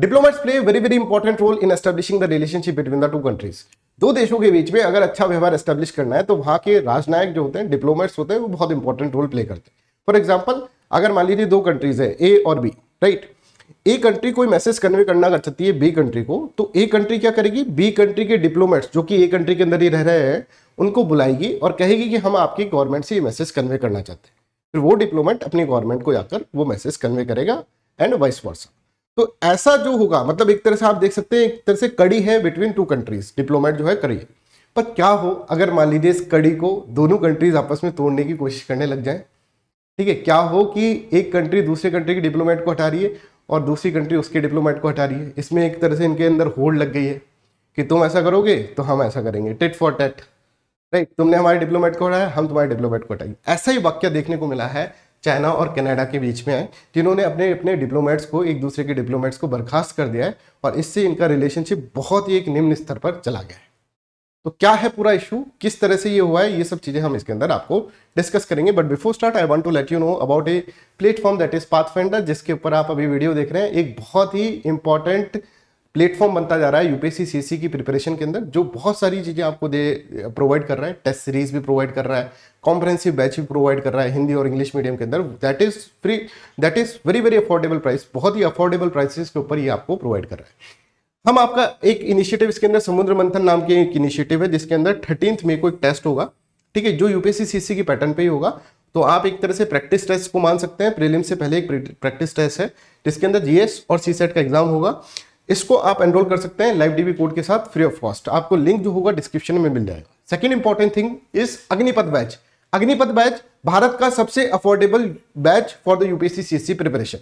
Diplomats play very very important role in establishing the relationship between the two countries दो देशों के बीच में अगर अच्छा व्यवहार एस्टेब्लिश करना है तो वहाँ के राजनायक जो होते हैं डिप्लोमेट्स होते हैं वो बहुत इंपॉर्टेंट रोल प्ले करते हैं फॉर एग्जाम्पल अगर मान लीजिए दो कंट्रीज है ए और बी राइट ए कंट्री कोई मैसेज कन्वे करना कर सकती है बी कंट्री को तो ए कंट्री क्या करेगी बी कंट्री के डिप्लोमेट्स जो कि ए कंट्री के अंदर ही रह रहे हैं उनको बुलाएगी और कहेगी कि हम आपकी गवर्नमेंट से ये मैसेज कन्वे करना चाहते हैं फिर वो डिप्लोमेट अपनी गवर्नमेंट को जाकर वो मैसेज कन्वे करेगा एंड वाइस वर्सा तो ऐसा जो होगा मतलब एक तरह से आप देख सकते हैं एक तरह से कड़ी है बिटवीन टू कंट्रीज डिप्लोमेट जो है कड़ी है पर क्या हो अगर मान लीजिए इस कड़ी को दोनों कंट्रीज आपस में तोड़ने की कोशिश करने लग जाए ठीक है क्या हो कि एक कंट्री दूसरे कंट्री के डिप्लोमेट को हटा रही है और दूसरी कंट्री उसके डिप्लोमेट को हटा रही है इसमें एक तरह से इनके अंदर होल्ड लग गई है कि तुम ऐसा करोगे तो हम ऐसा करेंगे टेट फॉर टेट राइट तुमने हमारे डिप्लोमेट को हटाया हम तुम्हारे डिप्लोमेट को हटाएंगे ऐसा ही वाक्य देखने को मिला है चाइना और कनाडा के बीच में आए जिन्होंने अपने अपने डिप्लोमेट्स को एक दूसरे के डिप्लोमेट्स को बर्खास्त कर दिया है और इससे इनका रिलेशनशिप बहुत ही एक निम्न स्तर पर चला गया है तो क्या है पूरा इशू किस तरह से ये हुआ है ये सब चीज़ें हम इसके अंदर आपको डिस्कस करेंगे but before start I want to let you know about a platform that is Pathfinder जिसके ऊपर आप अभी वीडियो देख रहे हैं एक बहुत ही इंपॉर्टेंट प्लेटफॉर्म बनता जा रहा है यूपीएससी सीएससी की प्रिपरेशन के अंदर जो बहुत सारी चीज़ें आपको दे प्रोवाइड कर रहा है टेस्ट सीरीज भी प्रोवाइड कर रहा है कॉम्प्रहेंसिव बैच भी प्रोवाइड कर रहा है हिंदी और इंग्लिश मीडियम के अंदर that is free that is very very affordable price बहुत ही अफोर्डेबल प्राइसेस के ऊपर ये आपको प्रोवाइड कर रहा है हम आपका एक इनिशिएटिव इसके अंदर समुद्र मंथन नाम की एक इनिशिएटिव है जिसके अंदर थर्टींथ मे को एक टेस्ट होगा ठीक है जो यूपीएससी सीसी की पैटर्न पे ही होगा तो आप एक तरह से प्रैक्टिस टेस्ट को मान सकते हैं प्रीलिम से पहले एक प्रैक्टिस टेस्ट है जिसके अंदर जीएस और सी सेट e का एग्जाम होगा इसको आप एनरोल कर सकते हैं लाइव डीबी कोड के साथ फ्री ऑफ कॉस्ट आपको लिंक जो होगा डिस्क्रिप्शन में मिल जाएगा second important thing is Agnipath batch Agnipath batch Bharat का सबसे affordable batch for the UPSC CSC preparation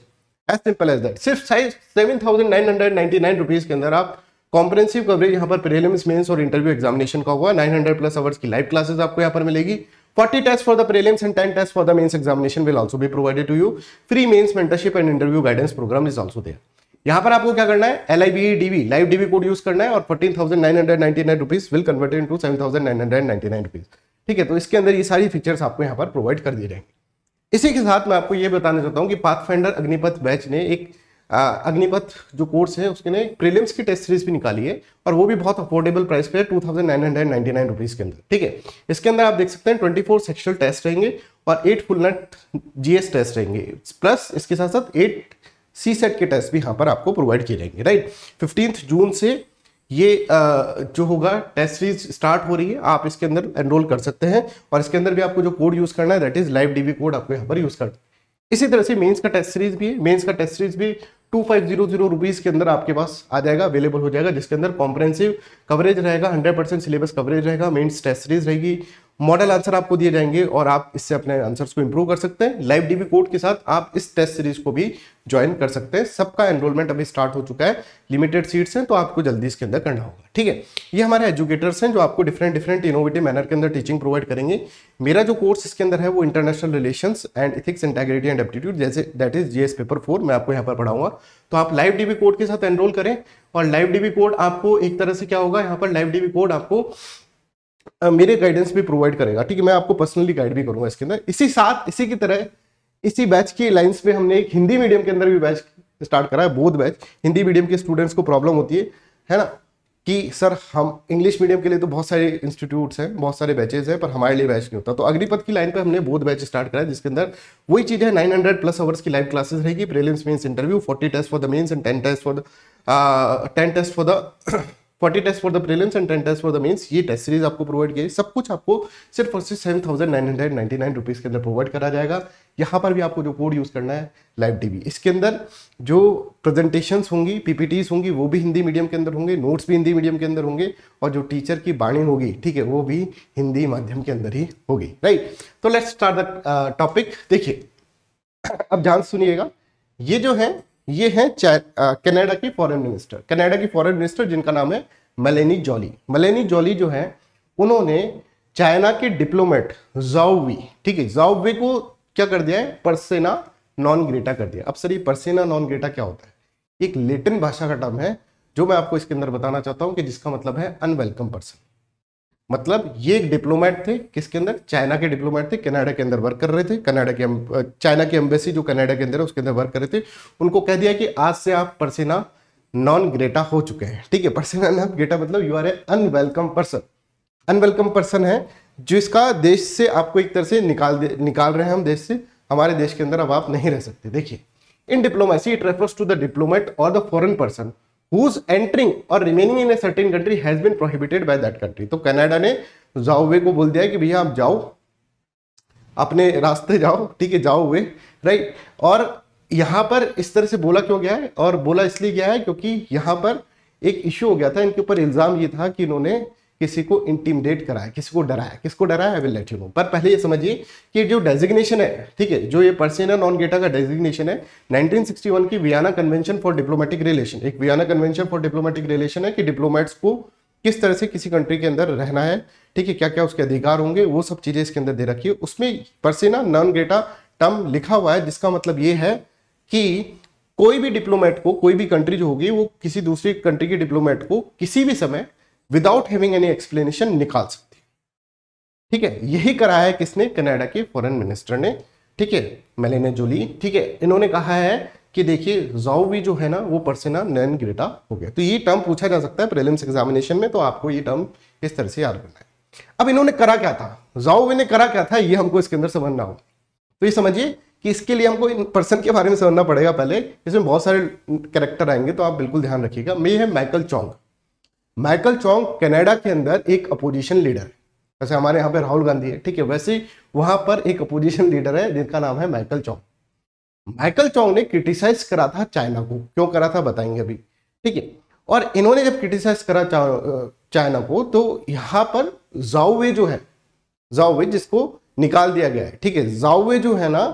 as simple as that सिर्फ साइज seven thousand nine hundred nine rupees के अंदर आप कॉम्प्रेंसिव कवरेज यहाँ पर प्रेलिम्स मेन्स और इंटरव्यू एग्जामिनेशन का हुआ 900 प्लस आवर्स की लाइव क्लासेस आपको यहाँ पर मिलेगी 40 test for the prelims and 10 test for the mains examination will also be provided to you free mains mentorship and interview guidance programme is also there यहां पर आपको क्या करना है L I B DV live DV code use करना है और fourteen thousand nine hundred ninety nine rupees will convert into seven thousand nine hundred ninety nine rupees ठीक है तो इसके अंदर ये सारी फीचर्स आपको यहाँ पर प्रोवाइड कर दिए जाएंगे इसी के साथ मैं आपको ये बताना चाहता हूँ कि पाथ फाइंडर अग्निपथ बैच ने एक अग्निपथ जो कोर्स है उसके ने प्रीलिम्स की टेस्ट सीरीज भी निकाली है और वो भी बहुत अफोर्डेबल प्राइस पे है two thousand nine hundred ninety nine rupees के अंदर ठीक है इसके अंदर आप देख सकते हैं ट्वेंटी फोर सेक्शुअल टेस्ट रहेंगे और एट फुल नट जी टेस्ट रहेंगे प्लस इसके साथ साथ एट सी सेट के टेस्ट भी यहाँ पर आपको प्रोवाइड किए जाएंगे राइट फिफ्टीन जून से ये जो होगा टेस्ट सीरीज स्टार्ट हो रही है आप इसके अंदर एनरोल कर सकते हैं और इसके अंदर भी आपको जो कोड यूज़ करना है that is live DV code आपको यहाँ पर यूज़ करना है इसी तरह से मेंस का टेस्ट सीरीज भी है मेंस का टेस्ट सीरीज भी two five zero zero rupees के अंदर आपके पास आ जाएगा अवेलेबल हो जाएगा जिसके अंदर कॉम्प्रेंसिव कवरेज रहेगा हंड्रेड परसेंट सिलेबस कवरेज रहेगा मेंस टेस्ट सीरीज रहेगी मॉडल आंसर आपको दिए जाएंगे और आप इससे अपने आंसर्स को इंप्रूव कर सकते हैं लाइव डीबी कोड के साथ आप इस टेस्ट सीरीज को भी ज्वाइन कर सकते हैं सबका एनरोलमेंट अभी स्टार्ट हो चुका है लिमिटेड सीट्स हैं तो आपको जल्दी इसके अंदर करना होगा ठीक है ये हमारे एजुकेटर्स हैं जो आपको डिफरेंट डिफरेंट इनोवेटिव मैनर के अंदर टीचिंग प्रोवाइड करेंगे मेरा जो कोर्स इसके अंदर है वो international relation and ethics integrity and aptitude जैसे that is GS paper four मैं आपको यहाँ पर पढ़ाऊंगा तो आप लाइव डीबी कोड के साथ एनरोल करें और लाइव डीबी कोड आपको एक तरह से क्या होगा यहाँ पर लाइव डीबी कोड आपको मेरे गाइडेंस भी प्रोवाइड करेगा ठीक है मैं आपको पर्सनली गाइड भी करूंगा इसके अंदर इसी साथ इसी की तरह इसी बैच की लाइन्स पे हमने एक हिंदी मीडियम के अंदर भी बैच स्टार्ट करा है बोध बैच हिंदी मीडियम के स्टूडेंट्स को प्रॉब्लम होती है है ना कि सर हम इंग्लिश मीडियम के लिए तो बहुत सारे इंस्टीट्यूट्स हैं बहुत सारे बैचेज हैं पर हमारे लिए बैच नहीं होता तो अग्निपथ की लाइन पर हमने बोध बैच स्टार्ट करा है जिसके अंदर वही चीज़ है नाइन प्लस आवर्स की लाइव क्लासेस रहेगी prelims mains interview forty test for the mains and ten test for the ten test for the forty test for the prelims and ten test for the mains ये test series आपको provide की सब कुछ आपको सिर्फ और सिर्फ seven thousand nine hundred ninety nine rupees के अंदर प्रोवाइड करा जाएगा यहाँ पर भी आपको जो कोड यूज़ करना है लाइव टी वी इसके अंदर जो प्रेजेंटेशन होंगी पी पी टीज होंगी वो भी हिंदी मीडियम के अंदर होंगे नोट्स भी हिंदी मीडियम के अंदर होंगे और जो टीचर की बाणी होगी ठीक है वो भी हिंदी माध्यम के अंदर ही होगी राइट तो लेट्स स्टार्ट द टॉपिक देखिए अब ध्यान सुनिएगा ये जो है ये हैं कनाडा की फॉरेन मिनिस्टर कनाडा की फॉरेन मिनिस्टर जिनका नाम है मलेनी जॉली मलेनी जॉली जो है उन्होंने चाइना के डिप्लोमेट जाओवी ठीक है जाओवी को क्या कर दिया है परसेना नॉन ग्रेटा कर दिया अब सर ये परसेना नॉन ग्रेटा क्या होता है एक लेटिन भाषा का टर्म है जो मैं आपको इसके अंदर बताना चाहता हूं कि जिसका मतलब है अनवेलकम पर्सन मतलब ये एक डिप्लोमेट थे किसके अंदर चाइना के डिप्लोमेट थे कनाडा के अंदर वर्क कर रहे थे कनाडा के चाइना की एम्बेसी जो कनाडा के अंदर है उसके अंदर वर्क कर रहे थे उनको कह दिया कि आज से आप परसेना नॉन ग्रेटा हो चुके हैं ठीक है परसेना नॉन ग्रेटा मतलब you are a unwelcome person unwelcome person है जिसका देश से आपको एक तरह से निकाल दे निकाल रहे हैं हम देश से हमारे देश के अंदर अब आप नहीं रह सकते देखिए in diplomacy it refers to the diplomat और the foreign person who's entering और remaining in a certain country has been prohibited by that country तो कनाडा ने जाओवे को बोल दिया कि भैया आप जाओ अपने रास्ते जाओ ठीक है जाओ वे राइट और यहाँ पर इस तरह से बोला क्यों गया है और बोला इसलिए गया है क्योंकि यहाँ पर एक इशू हो गया था इनके ऊपर इल्ज़ाम ये था कि इन्होंने किसी को इंटीमिडेट कराया किसी को डराया किसको डराया विल लेट यू नो पर पहले ये समझिए कि जो डेजिग्नेशन है ठीक है जो ये है नॉन गेटा का डेजिग्नेशन है 1961 की Vienna convention for diplomatic relation एक Vienna convention for diplomatic relation है कि डिप्लोमेट्स को किस तरह से किसी कंट्री के अंदर रहना है ठीक है क्या क्या उसके अधिकार होंगे वो सब चीज़ें इसके अंदर दे रखी है उसमें पर्सिना नॉन गेटा टर्म लिखा हुआ है जिसका मतलब ये है कि कोई भी डिप्लोमेट को कोई भी कंट्री जो होगी वो किसी दूसरी कंट्री के डिप्लोमेट को किसी भी समय विदाउट हैविंग एनी एक्सप्लेनेशन निकाल सकती ठीक है यही करा है किसने कनाडा के फॉरेन मिनिस्टर ने ठीक है मेलेने जोली ठीक है इन्होंने कहा है कि देखिए जाओवी जो है ना वो परसेना नैन ग्रेटा हो गया तो ये टर्म पूछा जा सकता है प्रेलिम्स एग्जामिनेशन में तो आपको ये टर्म इस तरह से याद करना है अब इन्होंने करा क्या था जाओवी ने करा क्या था ये हमको इसके अंदर समझना होगा तो ये समझिए कि इसके लिए हमको इन पर्सन के बारे में समझना पड़ेगा पहले इसमें बहुत सारे कैरेक्टर आएंगे तो आप बिल्कुल ध्यान रखिएगा मे है Michael Chong Michael Chong Canada के अंदर एक अपोजिशन लीडर है जैसे हमारे यहाँ पे राहुल गांधी है ठीक है वैसे वहां पर एक अपोजिशन लीडर है जिनका नाम है माइकल चौंग माइकल चौंग ने क्रिटिसाइज करा था चाइना को क्यों करा था बताएंगे अभी ठीक है और इन्होंने जब क्रिटिसाइज करा चाइना को तो यहाँ पर जाओवे जो है जाओवे जिसको निकाल दिया गया है ठीक है जाओवे जो है ना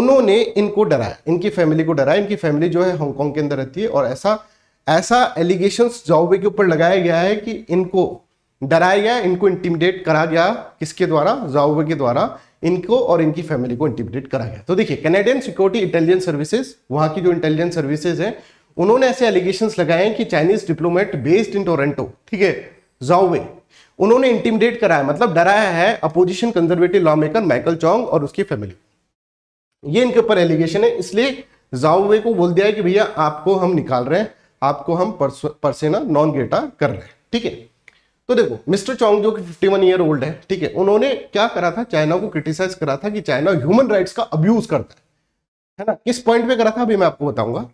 उन्होंने इनको डराया इनकी फैमिली को डराया इनकी फैमिली जो है हांगकॉन्ग के अंदर रहती है और ऐसा ऐसा एलिगेशन जॉबवे के ऊपर लगाया गया है कि इनको डराया गया इनको इंटिमिडेट करा गया किसके द्वारा जॉबवे के द्वारा इनको और इनकी फैमिली को इंटिमिडेट करा गया तो देखिए कैनेडियन सिक्योरिटी इंटेलिजेंस सर्विसेज वहां की जो इंटेलिजेंस सर्विसेज हैं उन्होंने ऐसे एलिगेशन लगाए हैं कि Chinese diplomat based in Toronto ठीक है जॉवे उन्होंने इंटिमिडेट कराया मतलब डराया है opposition conservative law maker Michael Chong और उसकी फैमिली ये इनके ऊपर एलिगेशन है इसलिए जाओवे को बोल दिया है कि भैया आपको हम निकाल रहे हैं आपको हम परसेना नॉन ग्रेटा कर रहे हैं ठीक है तो देखो मिस्टर चौंग जो कि 51 ईयर ओल्ड है ठीक है उन्होंने क्या करा था चाइना को क्रिटिसाइज करा था कि चाइना ह्यूमन राइट्स का अब्यूज करता है है ना किस पॉइंट पे करा था अभी मैं आपको बताऊंगा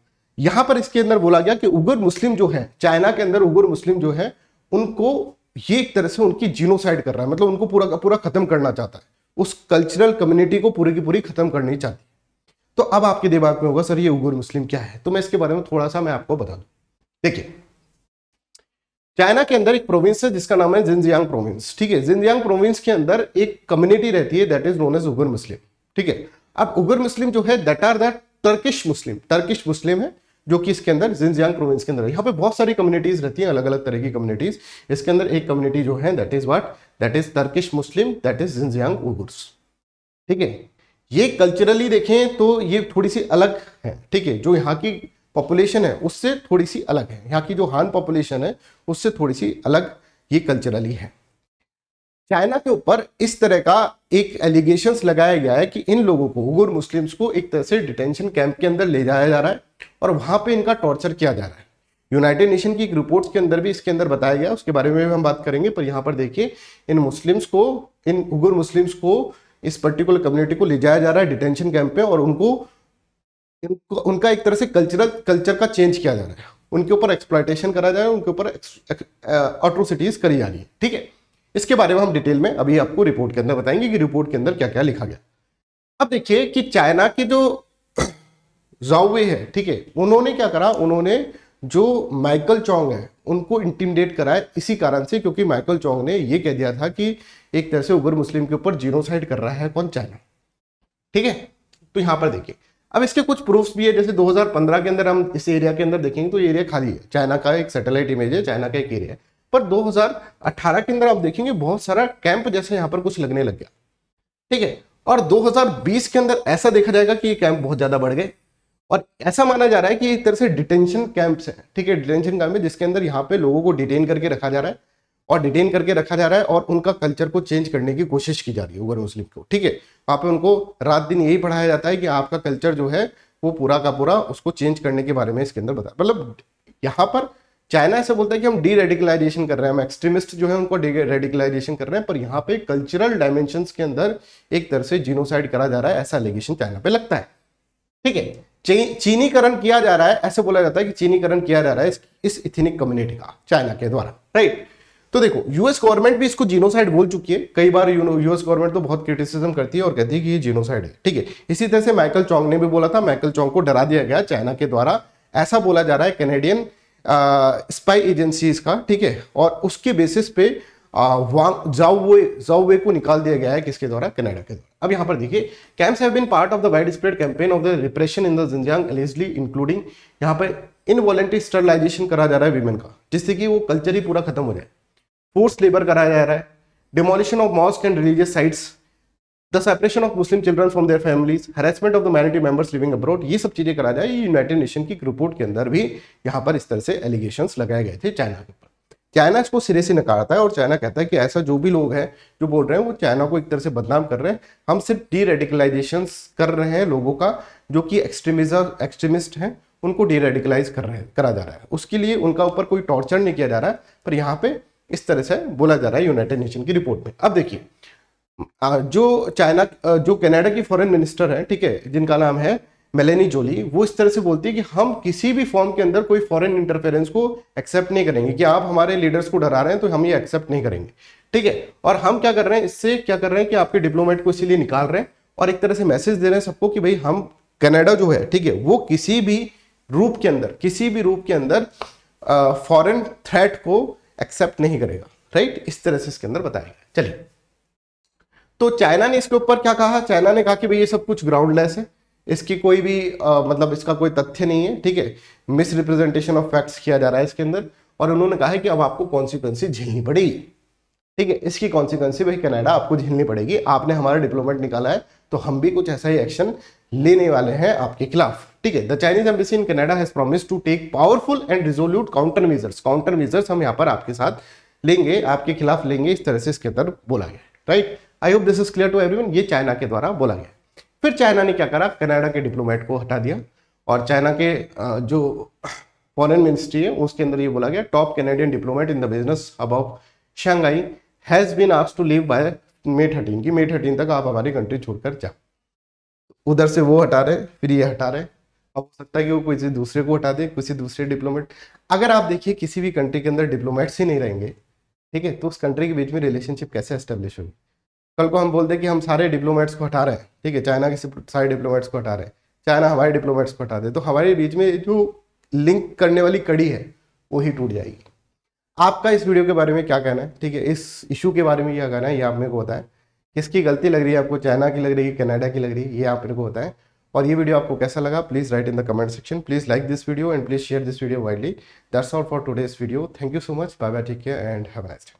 यहां पर इसके अंदर बोला गया कि उगर मुस्लिम जो है चाइना के अंदर उगर मुस्लिम जो है उनको ये एक तरह से उनकी जीनोसाइड कर रहा है मतलब उनको पूरा पूरा खत्म करना चाहता है उस कल्चरल कम्युनिटी को पूरी की पूरी खत्म करनी चाहती है तो अब आपके दिमाग में होगा सर ये उगर मुस्लिम क्या है तो मैं इसके बारे में थोड़ा सा मैं आपको बता दू देखिए चाइना के अंदर एक प्रोविंस है जिसका नाम है जिंजियांग प्रोविंस ठीक है जिंजियांग प्रोविंस के अंदर एक कम्युनिटी रहती है that is known as Uyghur Muslim ठीक है अब उगर मुस्लिम जो है that are that Turkish Muslim Turkish Muslim है जो कि इसके अंदर जिंजियांग प्रोविंस के अंदर यहाँ पे बहुत सारी कम्युनिटीज रहती हैं अलग अलग तरह की कम्युनिटीज इसके अंदर एक कम्युनिटी जो है that is what that is Turkish Muslim that is Xinjiang Uyghurs ठीक है ये कल्चरली देखें तो ये थोड़ी सी अलग है ठीक है जो यहाँ की पॉपुलेशन है उससे थोड़ी सी अलग है यहाँ की जो हान पॉपुलेशन है उससे थोड़ी सी अलग ये कल्चरली है चाइना के ऊपर इस तरह का एक एलिगेशन लगाया गया है कि इन लोगों को उगुर मुस्लिम्स को एक तरह से डिटेंशन कैंप के अंदर ले जाया जा रहा है और वहाँ पे इनका टॉर्चर किया जा रहा है यूनाइटेड नेशन की एक रिपोर्ट के अंदर भी इसके अंदर बताया गया उसके बारे में भी हम बात करेंगे पर यहाँ पर देखिए इन मुस्लिम्स को इन उगुर मुस्लिम्स को इस पर्टिकुलर कम्युनिटी को ले जाया जा रहा है डिटेंशन कैंप पे और उनको उनका एक तरह से कल्चरल कल्चर का चेंज किया जा रहा है उनके ऊपर एक्सप्लाइटेशन करा जा रहा है उनके ऊपर अट्रोसिटीज़ uh, करी जा रही है ठीक है इसके बारे में हम डिटेल में अभी आपको रिपोर्ट के अंदर बताएंगे कि रिपोर्ट के अंदर क्या क्या लिखा गया अब देखिए कि चाइना के जो जाओवे है ठीक है उन्होंने क्या करा उन्होंने जो माइकल चोंग है उनको इंटिमिडेट कराया इसी कारण से क्योंकि माइकल चौंग ने यह कह दिया था कि एक तरह से उगर मुस्लिम के ऊपर जीरोसाइड कर रहा है कौन चाइना ठीक है तो यहाँ पर देखिए अब इसके कुछ प्रूफ्स भी है जैसे 2015 के अंदर हम इस एरिया के अंदर देखेंगे तो ये एरिया खाली है चाइना का एक सैटेलाइट इमेज है चाइना का एक एरिया है पर 2018 के अंदर आप देखेंगे बहुत सारा कैंप जैसे यहाँ पर कुछ लगने लग गया ठीक है और 2020 के अंदर ऐसा देखा जाएगा कि ये कैंप बहुत ज़्यादा बढ़ गए और ऐसा माना जा रहा है कि एक तरह से डिटेंशन कैंप्स है ठीक है डिटेंशन कैंप है जिसके अंदर यहाँ पे लोगों को डिटेन करके रखा जा रहा है और डिटेन करके रखा जा रहा है और उनका कल्चर को चेंज करने की कोशिश की जा रही है उगर मुस्लिम को ठीक है वहाँ पे उनको रात दिन यही पढ़ाया जाता है कि आपका कल्चर जो है वो पूरा का पूरा उसको चेंज करने के बारे में इसके अंदर बताया मतलब यहाँ पर चाइना ऐसे बोलता है कि हम डी रेडिकलाइजेशन कर रहे हैं हम एक्सट्रीमिस्ट जो है उनको डी रेडिकलाइजेशन कर रहे हैं पर यहाँ पे कल्चरल डायमेंशन के अंदर एक तरह से जीनोसाइड करा जा रहा है ऐसा एलिगेशन चाइना पे लगता है ठीक है चीनीकरण किया जा रहा है ऐसे बोला जाता है कि चीनीकरण किया जा रहा है इस, इथिनिक कम्युनिटी का चाइना के द्वारा राइट right? तो देखो यूएस गवर्नमेंट भी इसको जीनोसाइड बोल चुकी है कई बार यूएस गवर्नमेंट तो बहुत क्रिटिसिज्म करती है और कहती है कि ये जीनोसाइड है ठीक है इसी तरह से माइकल चौंग ने भी बोला था माइकल चौंग को डरा दिया गया चाइना के द्वारा ऐसा बोला जा रहा है कैनेडियन स्पाई एजेंसीज का ठीक है और उसके बेसिस पे वांग जाओवे जाओवे को निकाल दिया गया है किसके द्वारा कनाडा के द्वारा अब यहाँ पर देखिए camps have been part of the widespread campaign of the repression in the Xinjiang allegedly including यहाँ पर इनवॉलेंट्री स्टरलाइजेशन करा जा रहा है वीमेन का जिससे कि वो कल्चर ही पूरा खत्म हो जाए फोर्स लेबर कराया जा रहा है demolition of mosque and religious sites the separation of Muslim children from their families harassment of the minority members living abroad ये सब चीजें करा जाए यूनाइटेड नेशन की रिपोर्ट के अंदर भी यहाँ पर इस तरह से एलिगेशन लगाए गए थे चाइना के ऊपर चाइना इसको सिरे से नकारता है और चाइना कहता है कि ऐसा जो भी लोग हैं जो बोल रहे हैं वो चाइना को एक तरह से बदनाम कर रहे हैं हम सिर्फ डी रेडिकलाइजेशन कर रहे हैं लोगों का जो कि एक्सट्रीमिज्म एक्सट्रीमिस्ट हैं उनको डी रेडिकलाइज कर रहे हैं करा जा रहा है उसके लिए उनका ऊपर कोई टॉर्चर नहीं किया जा रहा है पर यहाँ पे इस तरह से बोला जा रहा है यूनाइटेड नेशन की रिपोर्ट में अब देखिए जो चाइना जो कनाडा की फॉरेन मिनिस्टर है ठीक है जिनका नाम है मेलेनी जोली वो इस तरह से बोलती है कि हम किसी भी फॉर्म के अंदर कोई फॉरेन इंटरफेरेंस को एक्सेप्ट नहीं करेंगे कि आप हमारे लीडर्स को डरा रहे हैं तो हम ये एक्सेप्ट नहीं करेंगे ठीक है और हम क्या कर रहे हैं इससे क्या कर रहे हैं कि आपके डिप्लोमेट को इसीलिए निकाल रहे हैं और एक तरह से मैसेज दे रहे हैं सबको कि भाई हम कनाडा जो है ठीक है वो किसी भी रूप के अंदर किसी भी रूप के अंदर फॉरेन थ्रेट को एक्सेप्ट नहीं करेगा राइट इस तरह से इसके अंदर बताया चलिए तो चाइना ने इसके ऊपर क्या कहा चाइना ने कहा कि भाई ये सब कुछ ग्राउंडलेस है इसकी कोई भी आ, मतलब इसका कोई तथ्य नहीं है ठीक है मिस रिप्रेजेंटेशन ऑफ फैक्ट्स किया जा रहा है इसके अंदर और उन्होंने कहा है कि अब आपको कॉन्सिक्वेंसी झेलनी पड़ेगी ठीक है इसकी कॉन्सिक्वेंसी भाई कनाडा आपको झेलनी पड़ेगी आपने हमारा डिप्लोमेट निकाला है तो हम भी कुछ ऐसा ही एक्शन लेने वाले हैं आपके खिलाफ ठीक है the Chinese embassy in Canada has promise to take powerful and resolute countermeasures countermeasures हम यहाँ पर आपके साथ लेंगे आपके खिलाफ लेंगे इस तरह से इसके अंदर बोला गया right I hope this is clear to everyone ये चाइना के द्वारा बोला गया फिर चाइना ने क्या करा कनाडा के डिप्लोमेट को हटा दिया और चाइना के जो फॉरेन मिनिस्ट्री है उसके अंदर ये बोला गया top Canadian diplomat in the business hub Shanghai has been ask to leave by May thirteen की मे थर्टीन तक आप हमारी कंट्री छोड़कर जाओ उधर से वो हटा रहे फिर ये हटा रहे अब हो सकता है कि वो किसी दूसरे को हटा दे किसी दूसरे डिप्लोमेट अगर आप देखिए किसी भी कंट्री के अंदर डिप्लोमेट्स ही नहीं रहेंगे ठीक है तो उस कंट्री के बीच में रिलेशनशिप कैसे एस्टेब्लिश होगी कल को हम बोलते हैं कि हम सारे डिप्लोमेट्स को हटा रहे हैं ठीक है चाइना के सारे डिप्लोमेट्स को हटा रहे हैं चाइना हमारे डिप्लोमेट्स को हटा दे तो हमारे बीच में जो लिंक करने वाली कड़ी है वो ही टूट जाएगी आपका इस वीडियो के बारे में क्या कहना है ठीक है इस इशू के बारे में क्या कहना है ये आप मेरे को बताएं किसकी गलती लग रही है आपको चाइना की लग रही है कनाडा की लग रही है ये आप मेरे को बताएं और ये वीडियो आपको कैसा लगा please write in the comment section please like this video and please share this video widely that's all for today's video thank you so much bye bye take care and have nice day